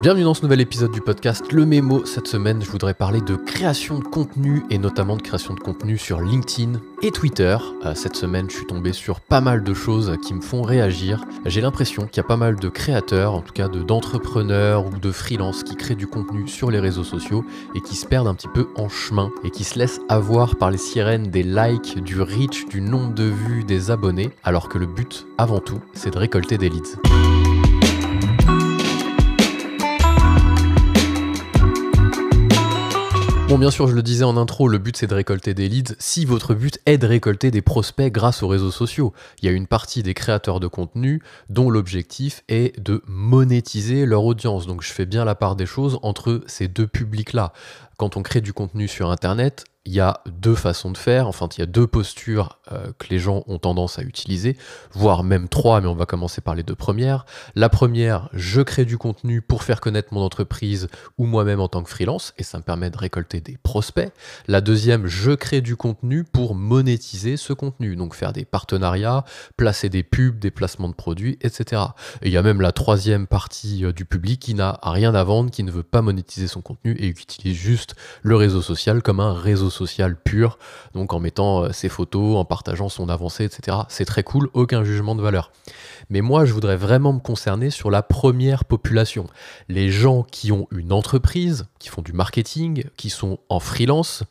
Bienvenue dans ce nouvel épisode du podcast Le Mémo. Cette semaine, je voudrais parler de création de contenu et notamment de création de contenu sur LinkedIn et Twitter. Euh, cette semaine, je suis tombé sur pas mal de choses qui me font réagir. J'ai l'impression qu'il y a pas mal de créateurs, en tout cas d'entrepreneurs ou de freelance qui créent du contenu sur les réseaux sociaux et qui se perdent un petit peu en chemin et qui se laissent avoir par les sirènes des likes, du reach, du nombre de vues, des abonnés, alors que le but, avant tout, c'est de récolter des leads. Bon, bien sûr, je le disais en intro, le but c'est de récolter des leads si votre but est de récolter des prospects grâce aux réseaux sociaux. Il y a une partie des créateurs de contenu dont l'objectif est de monétiser leur audience. Donc je fais bien la part des choses entre ces deux publics-là. Quand on crée du contenu sur Internet, il y a deux façons de faire, enfin il y a deux postures euh, que les gens ont tendance à utiliser, voire même trois, mais on va commencer par les deux premières. La première, je crée du contenu pour faire connaître mon entreprise ou moi-même en tant que freelance, et ça me permet de récolter des prospects. La deuxième, je crée du contenu pour monétiser ce contenu, donc faire des partenariats, placer des pubs, des placements de produits, etc. Et il y a même la troisième partie euh, du public qui n'a rien à vendre, qui ne veut pas monétiser son contenu et qui utilise juste le réseau social comme un réseau social social pur, donc en mettant euh, ses photos, en partageant son avancée, etc. C'est très cool, aucun jugement de valeur. Mais moi, je voudrais vraiment me concerner sur la première population, les gens qui ont une entreprise, qui font du marketing, qui sont en freelance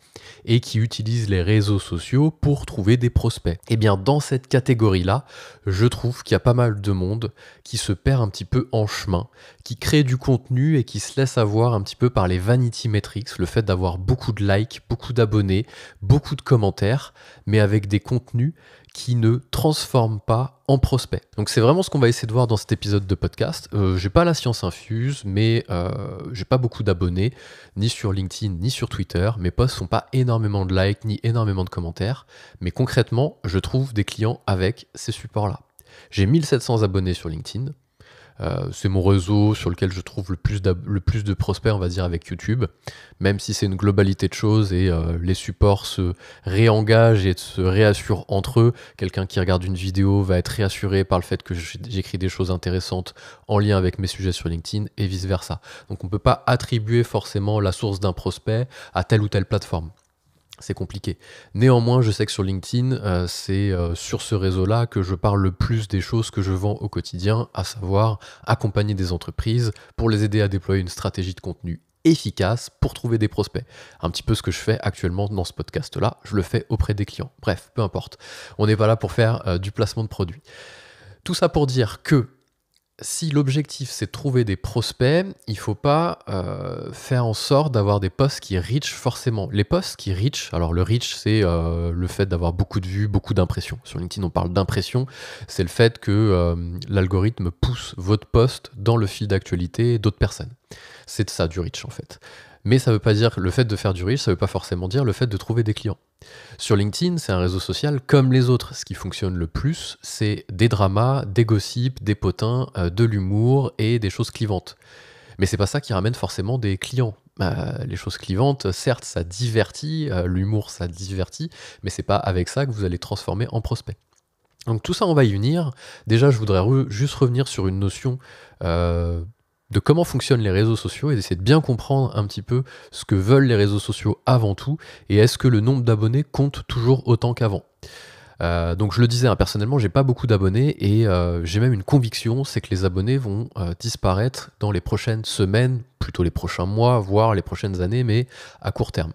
et qui utilisent les réseaux sociaux pour trouver des prospects. Et eh bien dans cette catégorie-là, je trouve qu'il y a pas mal de monde qui se perd un petit peu en chemin, qui crée du contenu et qui se laisse avoir un petit peu par les vanity metrics, le fait d'avoir beaucoup de likes, beaucoup d'abonnés abonnés, beaucoup de commentaires, mais avec des contenus qui ne transforment pas en prospects. Donc c'est vraiment ce qu'on va essayer de voir dans cet épisode de podcast. Euh, j'ai pas la science infuse, mais euh, j'ai pas beaucoup d'abonnés, ni sur LinkedIn, ni sur Twitter. Mes posts sont pas énormément de likes, ni énormément de commentaires. Mais concrètement, je trouve des clients avec ces supports-là. J'ai 1700 abonnés sur LinkedIn, euh, c'est mon réseau sur lequel je trouve le plus, le plus de prospects, on va dire, avec YouTube, même si c'est une globalité de choses et euh, les supports se réengagent et se réassurent entre eux. Quelqu'un qui regarde une vidéo va être réassuré par le fait que j'écris des choses intéressantes en lien avec mes sujets sur LinkedIn et vice-versa. Donc on ne peut pas attribuer forcément la source d'un prospect à telle ou telle plateforme c'est compliqué. Néanmoins, je sais que sur LinkedIn, euh, c'est euh, sur ce réseau-là que je parle le plus des choses que je vends au quotidien, à savoir accompagner des entreprises pour les aider à déployer une stratégie de contenu efficace pour trouver des prospects. Un petit peu ce que je fais actuellement dans ce podcast-là, je le fais auprès des clients. Bref, peu importe. On n'est pas là pour faire euh, du placement de produits. Tout ça pour dire que si l'objectif c'est trouver des prospects, il faut pas euh, faire en sorte d'avoir des posts qui reach forcément. Les posts qui reach, alors le reach c'est euh, le fait d'avoir beaucoup de vues, beaucoup d'impressions. Sur LinkedIn on parle d'impression, c'est le fait que euh, l'algorithme pousse votre post dans le fil d'actualité d'autres personnes. C'est ça du reach en fait. Mais ça ne veut pas dire le fait de faire du riche, ça ne veut pas forcément dire le fait de trouver des clients. Sur LinkedIn, c'est un réseau social comme les autres. Ce qui fonctionne le plus, c'est des dramas, des gossips, des potins, euh, de l'humour et des choses clivantes. Mais c'est pas ça qui ramène forcément des clients. Euh, les choses clivantes, certes, ça divertit, euh, l'humour, ça divertit, mais c'est pas avec ça que vous allez transformer en prospect. Donc tout ça, on va y unir. Déjà, je voudrais juste revenir sur une notion de comment fonctionnent les réseaux sociaux et d'essayer de bien comprendre un petit peu ce que veulent les réseaux sociaux avant tout et est-ce que le nombre d'abonnés compte toujours autant qu'avant. Euh, donc je le disais, hein, personnellement, j'ai pas beaucoup d'abonnés et euh, j'ai même une conviction, c'est que les abonnés vont euh, disparaître dans les prochaines semaines, plutôt les prochains mois, voire les prochaines années, mais à court terme.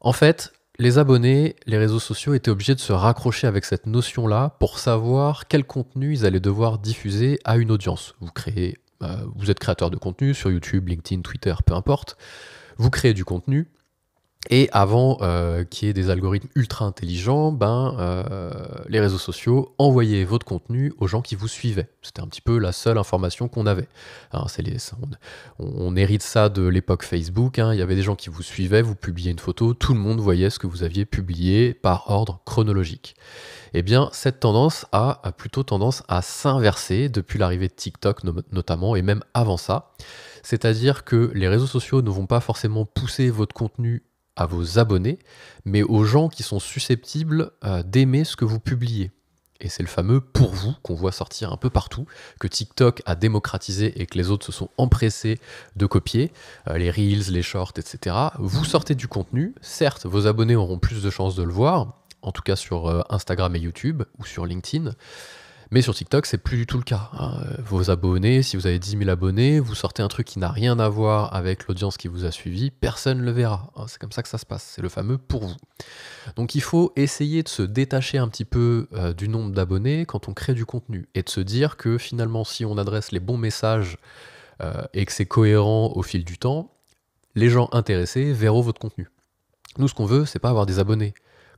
En fait, les abonnés, les réseaux sociaux étaient obligés de se raccrocher avec cette notion-là pour savoir quel contenu ils allaient devoir diffuser à une audience. Vous créez euh, vous êtes créateur de contenu sur YouTube, LinkedIn, Twitter, peu importe, vous créez du contenu, et avant euh, qu'il y ait des algorithmes ultra intelligents, ben, euh, les réseaux sociaux envoyaient votre contenu aux gens qui vous suivaient. C'était un petit peu la seule information qu'on avait. Hein, on, hérite ça de l'époque Facebook. Hein. il y avait des gens qui vous suivaient, vous publiez une photo, tout le monde voyait ce que vous aviez publié par ordre chronologique. Eh bien, cette tendance a, plutôt tendance à s'inverser depuis l'arrivée de TikTok notamment, et même avant ça. C'est-à-dire que les réseaux sociaux ne vont pas forcément pousser votre contenu à vos abonnés, mais aux gens qui sont susceptibles euh, d'aimer ce que vous publiez. Et c'est le fameux pour vous qu'on voit sortir un peu partout, que TikTok a démocratisé et que les autres se sont empressés de copier, euh, les reels, les shorts, etc. Vous sortez du contenu, certes, vos abonnés auront plus de chances de le voir, en tout cas sur euh, Instagram et YouTube ou sur LinkedIn, mais sur TikTok, c'est plus du tout le cas. Hein. Euh, vos abonnés, si vous avez 10 000 abonnés, vous sortez un truc qui n'a rien à voir avec l'audience qui vous a suivi, personne ne le verra. Hein. C'est comme ça que ça se passe. C'est le fameux pour vous. Donc il faut essayer de se détacher un petit peu euh, du nombre d'abonnés quand on crée du contenu et de se dire que finalement, si on adresse les bons messages euh, et que c'est cohérent au fil du temps, les gens intéressés verront votre contenu. Nous, ce qu'on veut, c'est pas avoir des abonnés.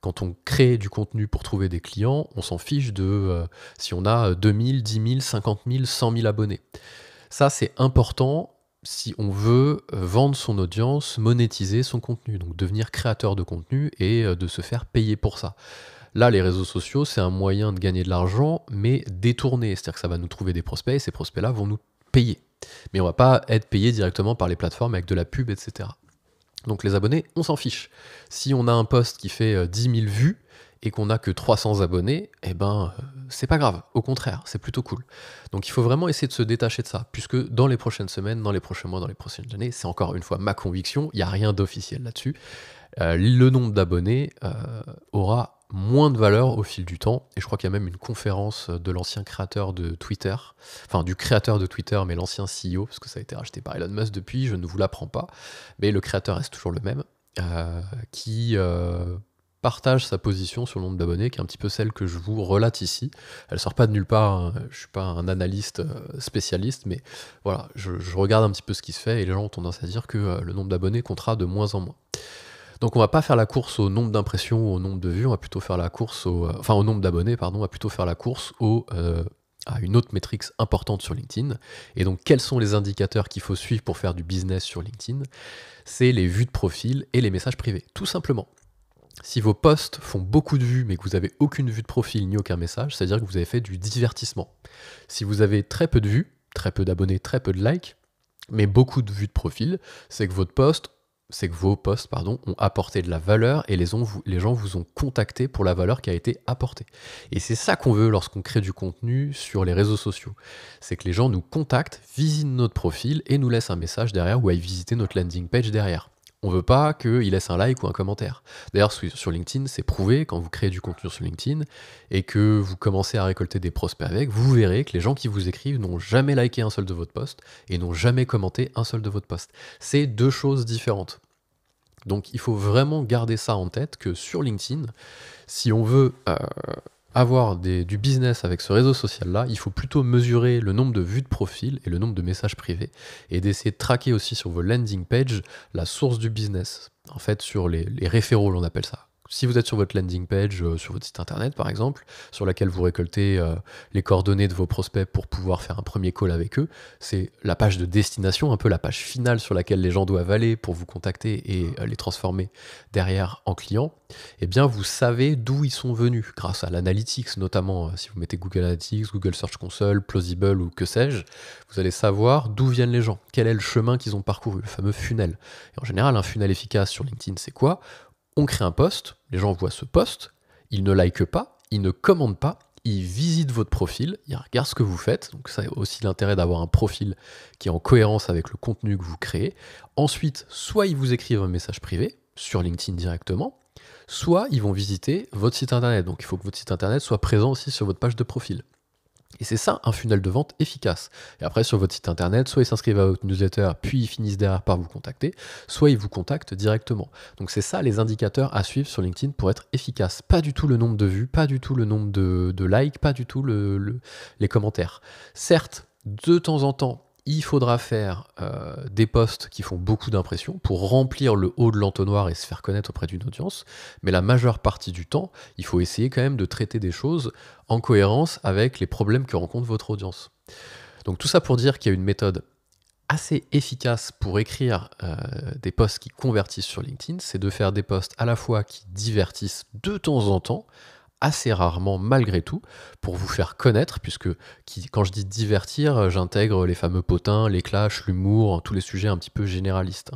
Quand on crée du contenu pour trouver des clients, on s'en fiche de euh, si on a 2000, 10 000, 50 000, 100 000 abonnés. Ça, c'est important si on veut euh, vendre son audience, monétiser son contenu, donc devenir créateur de contenu et euh, de se faire payer pour ça. Là, les réseaux sociaux, c'est un moyen de gagner de l'argent, mais détourné. C'est-à-dire que ça va nous trouver des prospects et ces prospects-là vont nous payer. Mais on va pas être payé directement par les plateformes avec de la pub, etc. Donc les abonnés, on s'en fiche. Si on a un post qui fait 10 euh, 000 vues et qu'on n'a que 300 abonnés, eh ben euh, c'est pas grave, au contraire, c'est plutôt cool. Donc il faut vraiment essayer de se détacher de ça, puisque dans les prochaines semaines, dans les prochains mois, dans les prochaines années, c'est encore une fois ma conviction, il n'y a rien d'officiel là-dessus, euh, le nombre d'abonnés aura moins de valeur au fil du temps. Et je crois qu'il y a même une conférence de l'ancien créateur de Twitter, enfin du créateur de Twitter, mais l'ancien CEO, parce que ça a été racheté par Elon Musk depuis, je ne vous l'apprends pas. Mais le créateur reste toujours le même, euh, qui euh, partage sa position sur le nombre d'abonnés, qui est un petit peu celle que je vous relate ici. Elle sort pas de nulle part, hein. je suis pas un analyste euh, spécialiste, mais voilà, je, je, regarde un petit peu ce qui se fait et les gens ont tendance à dire que le nombre d'abonnés comptera de moins en moins. Donc on va pas faire la course au nombre d'impressions ou au nombre de vues, on va plutôt faire la course au, euh, enfin au nombre d'abonnés, pardon, on va plutôt faire la course euh, à une autre métrique importante sur LinkedIn. Et donc quels sont les indicateurs qu'il faut suivre pour faire du business sur LinkedIn C'est les vues de profil et les messages privés, tout simplement. Si vos posts font beaucoup de vues mais que vous n'avez aucune vue de profil ni aucun message, c'est-à-dire que vous avez fait du divertissement. Si vous avez très peu de vues, très peu d'abonnés, très peu de likes, mais beaucoup de vues de profil, c'est que votre poste c'est que vos posts pardon, ont apporté de la valeur et les, les gens vous ont contacté pour la valeur qui a été apportée. Et c'est ça qu'on veut lorsqu'on crée du contenu sur les réseaux sociaux. C'est que les gens nous contactent, visitent notre profil et nous laissent un message derrière ou aillent visiter notre landing page derrière. On veut pas qu'il laisse un like ou un commentaire. D'ailleurs, sur LinkedIn, c'est prouvé, quand vous créez du contenu sur LinkedIn et que vous commencez à récolter des prospects avec, vous verrez que les gens qui vous écrivent n'ont jamais liké un seul de votre post et n'ont jamais commenté un seul de votre post. C'est deux choses différentes. Donc il faut vraiment garder ça en tête que sur LinkedIn, si on veut euh, avoir du business avec ce réseau social-là, il faut plutôt mesurer le nombre de vues de profil et le nombre de messages privés et d'essayer de traquer aussi sur vos landing pages la source du business. En fait, sur les, les référaux, on appelle ça si vous êtes sur votre landing page, euh, sur votre site internet par exemple, sur laquelle vous récoltez euh, les coordonnées de vos prospects pour pouvoir faire un premier call avec eux, c'est la page de destination, un peu la page finale sur laquelle les gens doivent aller pour vous contacter et euh, les transformer derrière en clients, eh bien vous savez d'où ils sont venus grâce à l'analytics notamment. si vous mettez Google Analytics, Google Search Console, Plausible ou que sais-je, vous allez savoir d'où viennent les gens, quel est le chemin qu'ils ont parcouru, le fameux funnel. Et en général, un funnel efficace sur LinkedIn, c'est quoi on crée un poste, les gens voient ce poste, ils ne likent pas, ils ne commandent pas, ils visitent votre profil, ils regardent ce que vous faites. Donc ça a aussi l'intérêt d'avoir un profil qui est en cohérence avec le contenu que vous créez. Ensuite, soit ils vous écrivent un message privé sur LinkedIn directement, soit ils vont visiter votre site internet. Donc il faut que votre site internet soit présent aussi sur votre page de profil. Et c'est ça un funnel de vente efficace. Et après, sur votre site internet, soit ils s'inscrivent à votre newsletter, puis ils finissent derrière par vous contacter, soit ils vous contactent directement. Donc c'est ça les indicateurs à suivre sur LinkedIn pour être efficace. Pas du tout le nombre de vues, pas du tout le nombre de, likes, pas du tout les commentaires. Certes, de temps en temps, il faudra faire euh, des postes qui font beaucoup d'impression pour remplir le haut de l'entonnoir et se faire connaître auprès d'une audience, mais la majeure partie du temps, il faut essayer quand même de traiter des choses en cohérence avec les problèmes que rencontre votre audience. Donc tout ça pour dire qu'il y a une méthode assez efficace pour écrire euh, des posts qui convertissent sur LinkedIn, c'est de faire des posts à la fois qui divertissent de temps en temps, assez rarement malgré tout pour vous faire connaître, puisque quand je dis divertir, euh, j'intègre les fameux potins, les clashs, l'humour, hein, tous les sujets un petit peu généralistes.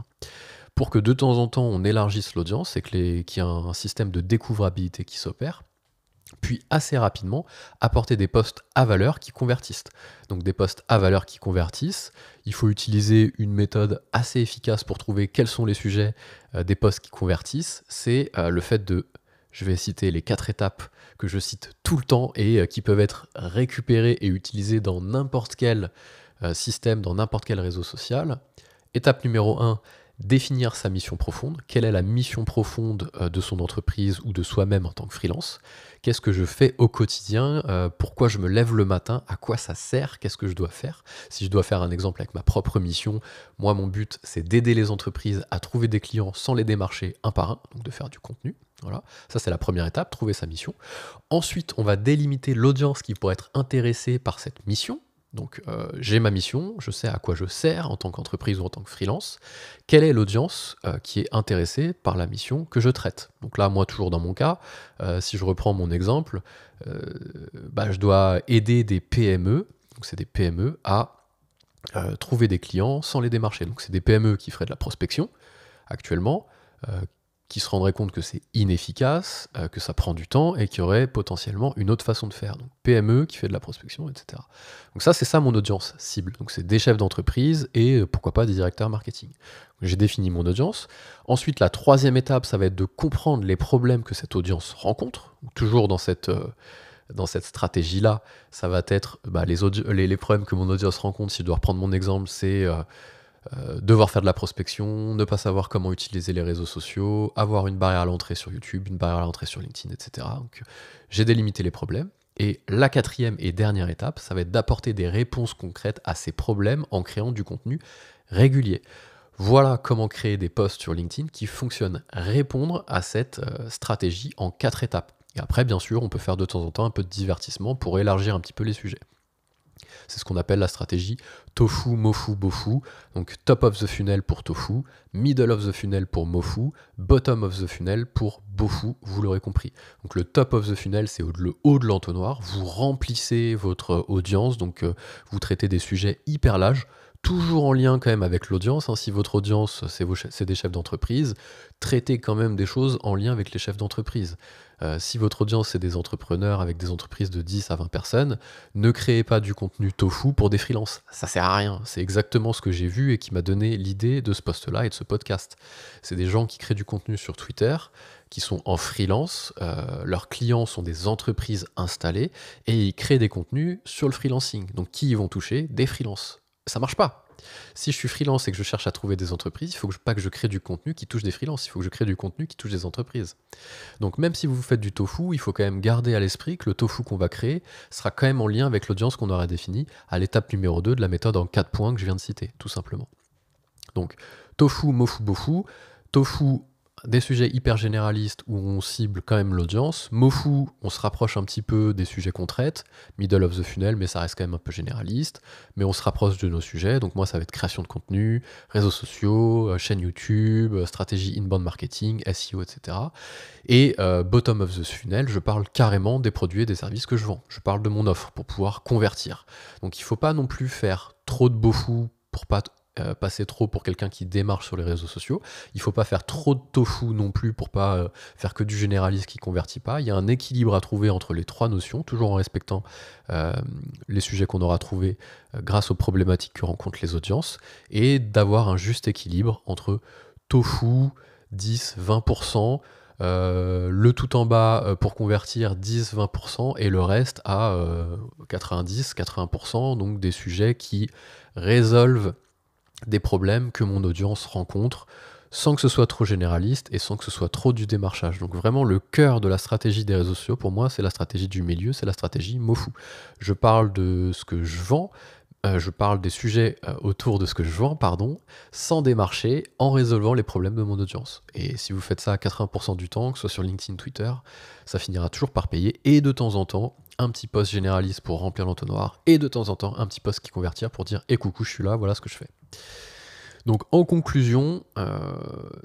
Pour que de temps en temps on élargisse l'audience et qu'il y ait un système de découvrabilité qui s'opère, puis assez rapidement apporter des postes à valeur qui convertissent. Donc des postes à valeur qui convertissent, il faut utiliser une méthode assez efficace pour trouver quels sont les sujets euh, des postes qui convertissent, c'est euh, le fait de je vais citer les quatre étapes que je cite tout le temps et euh, qui peuvent être récupérées et utilisées dans n'importe quel euh, système, dans n'importe quel réseau social. Étape numéro 1, définir sa mission profonde, quelle est la mission profonde euh, de son entreprise ou de soi-même en tant que freelance, qu'est-ce que je fais au quotidien, euh, pourquoi je me lève le matin, à quoi ça sert, qu'est-ce que je dois faire. Si je dois faire un exemple avec ma propre mission, moi mon but c'est d'aider les entreprises à trouver des clients sans les démarcher un par un, donc de faire du contenu. Voilà, ça c'est la première étape, trouver sa mission. Ensuite, on va délimiter l'audience qui pourrait être intéressée par cette mission. Donc euh, j'ai ma mission, je sais à quoi je sers en tant qu'entreprise ou en tant que freelance, quelle est l'audience euh, qui est intéressée par la mission que je traite. Donc là, moi toujours dans mon cas, euh, si je reprends mon exemple, bah, je dois aider des PME, donc c'est des PME, à trouver des clients sans les démarcher. Donc c'est des PME qui feraient de la prospection actuellement, qui se rendrait compte que c'est inefficace, euh, que ça prend du temps et qu'il y aurait potentiellement une autre façon de faire. Donc PME qui fait de la prospection, etc. Donc ça, c'est ça mon audience cible. Donc c'est des chefs d'entreprise et euh, pourquoi pas des directeurs marketing. J'ai défini mon audience. Ensuite, la troisième étape, ça va être de comprendre les problèmes que cette audience rencontre. toujours dans cette... Euh, cette stratégie-là, ça va être bah, les, problèmes que mon audience rencontre. Si je dois reprendre mon exemple, c'est euh, devoir faire de la prospection, ne pas savoir comment utiliser les réseaux sociaux, avoir une barrière à l'entrée sur YouTube, une barrière à l'entrée sur LinkedIn, etc. Donc j'ai délimité les problèmes. Et la quatrième et dernière étape, ça va être d'apporter des réponses concrètes à ces problèmes en créant du contenu régulier. Voilà comment créer des posts sur LinkedIn qui fonctionnent. Répondre à cette euh, stratégie en quatre étapes. Et après, bien sûr, on peut faire de temps en temps un peu de divertissement pour élargir un petit peu les sujets. C'est ce qu'on appelle la stratégie tofu, mofu, bofu. Donc top of the funnel pour tofu, middle of the funnel pour mofu, bottom of the funnel pour bofu, vous l'aurez compris. Donc le top of the funnel, c'est le haut de l'entonnoir. Vous remplissez votre audience, donc euh, vous traitez des sujets hyper larges toujours en lien quand même avec l'audience. Hein. Si votre audience, c'est, c'est des chefs d'entreprise, traitez quand même des choses en lien avec les chefs d'entreprise. Euh, si votre audience, c'est des entrepreneurs avec des entreprises de 10 à 20 personnes, ne créez pas du contenu tofu pour des freelances. Ça sert à rien. C'est exactement ce que j'ai vu et qui m'a donné l'idée de ce poste-là et de ce podcast. C'est des gens qui créent du contenu sur Twitter, qui sont en freelance, euh, leurs clients sont des entreprises installées et ils créent des contenus sur le freelancing. Donc qui vont toucher Des freelances. Ça marche pas si je suis freelance et que je cherche à trouver des entreprises, il faut que pas que je crée du contenu qui touche des freelances, il faut que je crée du contenu qui touche des entreprises. Donc même si vous faites du tofu, il faut quand même garder à l'esprit que le tofu qu'on va créer sera quand même en lien avec l'audience qu'on aura définie à l'étape numéro 2 de la méthode en 4 points que je viens de citer, tout simplement. Donc tofu, mofu, bofu, tofu des sujets hyper généralistes où on cible quand même l'audience. Mofu, on se rapproche un petit peu des sujets qu'on traite. Middle of the funnel, mais ça reste quand même un peu généraliste. Mais on se rapproche de nos sujets. Donc moi, ça va être création de contenu, réseaux sociaux, euh, chaîne YouTube, euh, stratégie inbound marketing, SEO, etc. Et euh, bottom of the funnel, je parle carrément des produits et des services que je vends. Je parle de mon offre pour pouvoir convertir. Donc il ne faut pas non plus faire trop de beaux fous pour pas euh, passer trop pour quelqu'un qui démarche sur les réseaux sociaux. Il faut pas faire trop de tofu non plus pour pas euh, faire que du généraliste qui convertit pas. Il y a un équilibre à trouver entre les trois notions, toujours en respectant euh, les sujets qu'on aura trouvés grâce aux problématiques que rencontrent les audiences, et d'avoir un juste équilibre entre tofu, 10, 20%. le tout en bas pour convertir 10-20% et le reste à 90-80%, donc des sujets qui résolvent des problèmes que mon audience rencontre sans que ce soit trop généraliste et sans que ce soit trop du démarchage. Donc vraiment le cœur de la stratégie des réseaux sociaux, pour moi, c'est la stratégie du milieu, c'est la stratégie MoFu. Je parle de ce que je vends, euh, je parle des sujets euh, autour de ce que je vends, pardon, sans démarcher, en résolvant les problèmes de mon audience. Et si vous faites ça 80% du temps, que ce soit sur LinkedIn, Twitter, ça finira toujours par payer. Et de temps en temps, un petit poste généraliste pour remplir l'entonnoir et de temps en temps un petit poste qui convertir pour dire et eh, coucou, je suis là, voilà ce que je fais. Donc en conclusion, euh,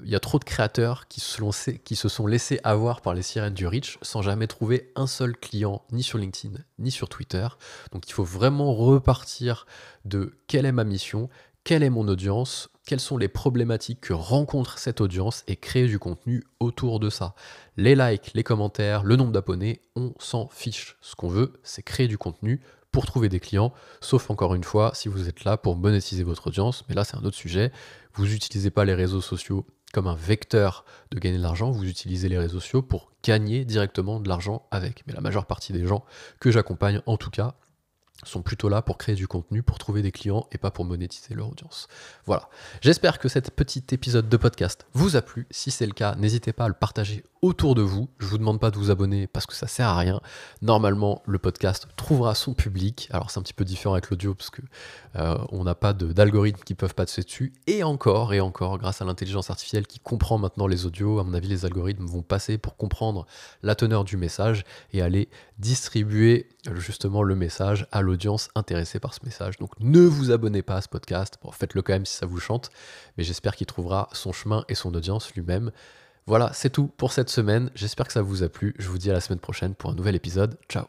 il y a trop de créateurs qui se, qui se, sont laissés avoir par les sirènes du rich sans jamais trouver un seul client, ni sur LinkedIn, ni sur Twitter. Donc il faut vraiment repartir de quelle est ma mission, quelle est mon audience, quelles sont les problématiques que rencontre cette audience et créer du contenu autour de ça. Les likes, les commentaires, le nombre d'abonnés, on s'en fiche. Ce qu'on veut, c'est créer du contenu pour trouver des clients, sauf encore une fois si vous êtes là pour monétiser votre audience, mais là c'est un autre sujet. Vous n'utilisez pas les réseaux sociaux comme un vecteur de gagner de l'argent, vous utilisez les réseaux sociaux pour gagner directement de l'argent avec. Mais la majeure partie des gens que j'accompagne, en tout cas, sont plutôt là pour créer du contenu, pour trouver des clients et pas pour monétiser leur audience. Voilà. J'espère que cet petit épisode de podcast vous a plu. Si c'est le cas, n'hésitez pas à le partager autour de vous. Je vous demande pas de vous abonner parce que ça sert à rien. Normalement, le podcast trouvera son public. Alors c'est un petit peu différent avec l'audio parce que euh, on n'a pas d'algorithmes qui peuvent passer dessus. Et encore et encore, grâce à l'intelligence artificielle qui comprend maintenant les audios, à mon avis, les algorithmes vont passer pour comprendre la teneur du message et aller distribuer justement le message à l'audience intéressée par ce message. Donc ne vous abonnez pas à ce podcast. Bon, faites-le quand même si ça vous chante, mais j'espère qu'il trouvera son chemin et son audience lui-même. Voilà, c'est tout pour cette semaine. J'espère que ça vous a plu. Je vous dis à la semaine prochaine pour un nouvel épisode. Ciao.